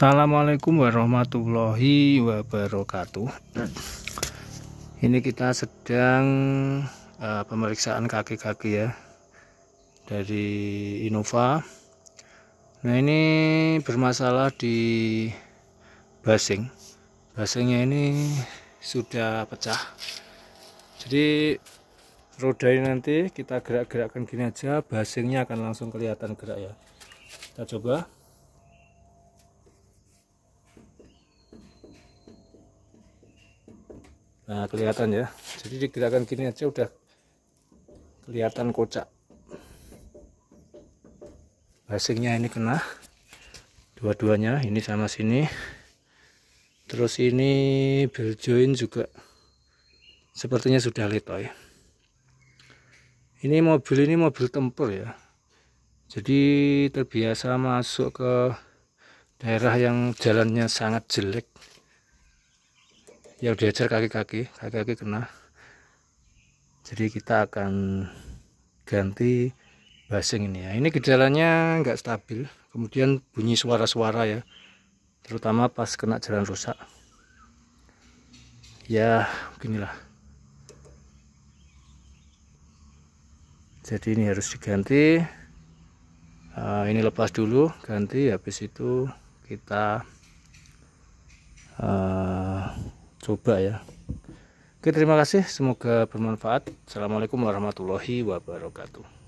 Assalamualaikum warahmatullahi wabarakatuh. Ini kita sedang uh, pemeriksaan kaki-kaki ya dari Innova. Nah ini bermasalah di basing. Basingnya ini sudah pecah. Jadi roda ini nanti kita gerak-gerakkan gini aja, basingnya akan langsung kelihatan gerak ya. Kita coba. nah kelihatan ya jadi digerakkan gini aja udah kelihatan kocak basingnya ini kena dua-duanya ini sama sini terus ini bell join juga sepertinya sudah letoy ya. ini mobil ini mobil tempur ya jadi terbiasa masuk ke daerah yang jalannya sangat jelek yang diajar kaki-kaki kaki-kaki kena jadi kita akan ganti basing ini ya ini gejalanya nggak stabil kemudian bunyi suara-suara ya terutama pas kena jalan rusak ya beginilah jadi ini harus diganti uh, ini lepas dulu ganti habis itu kita uh, coba ya oke terima kasih semoga bermanfaat assalamualaikum warahmatullahi wabarakatuh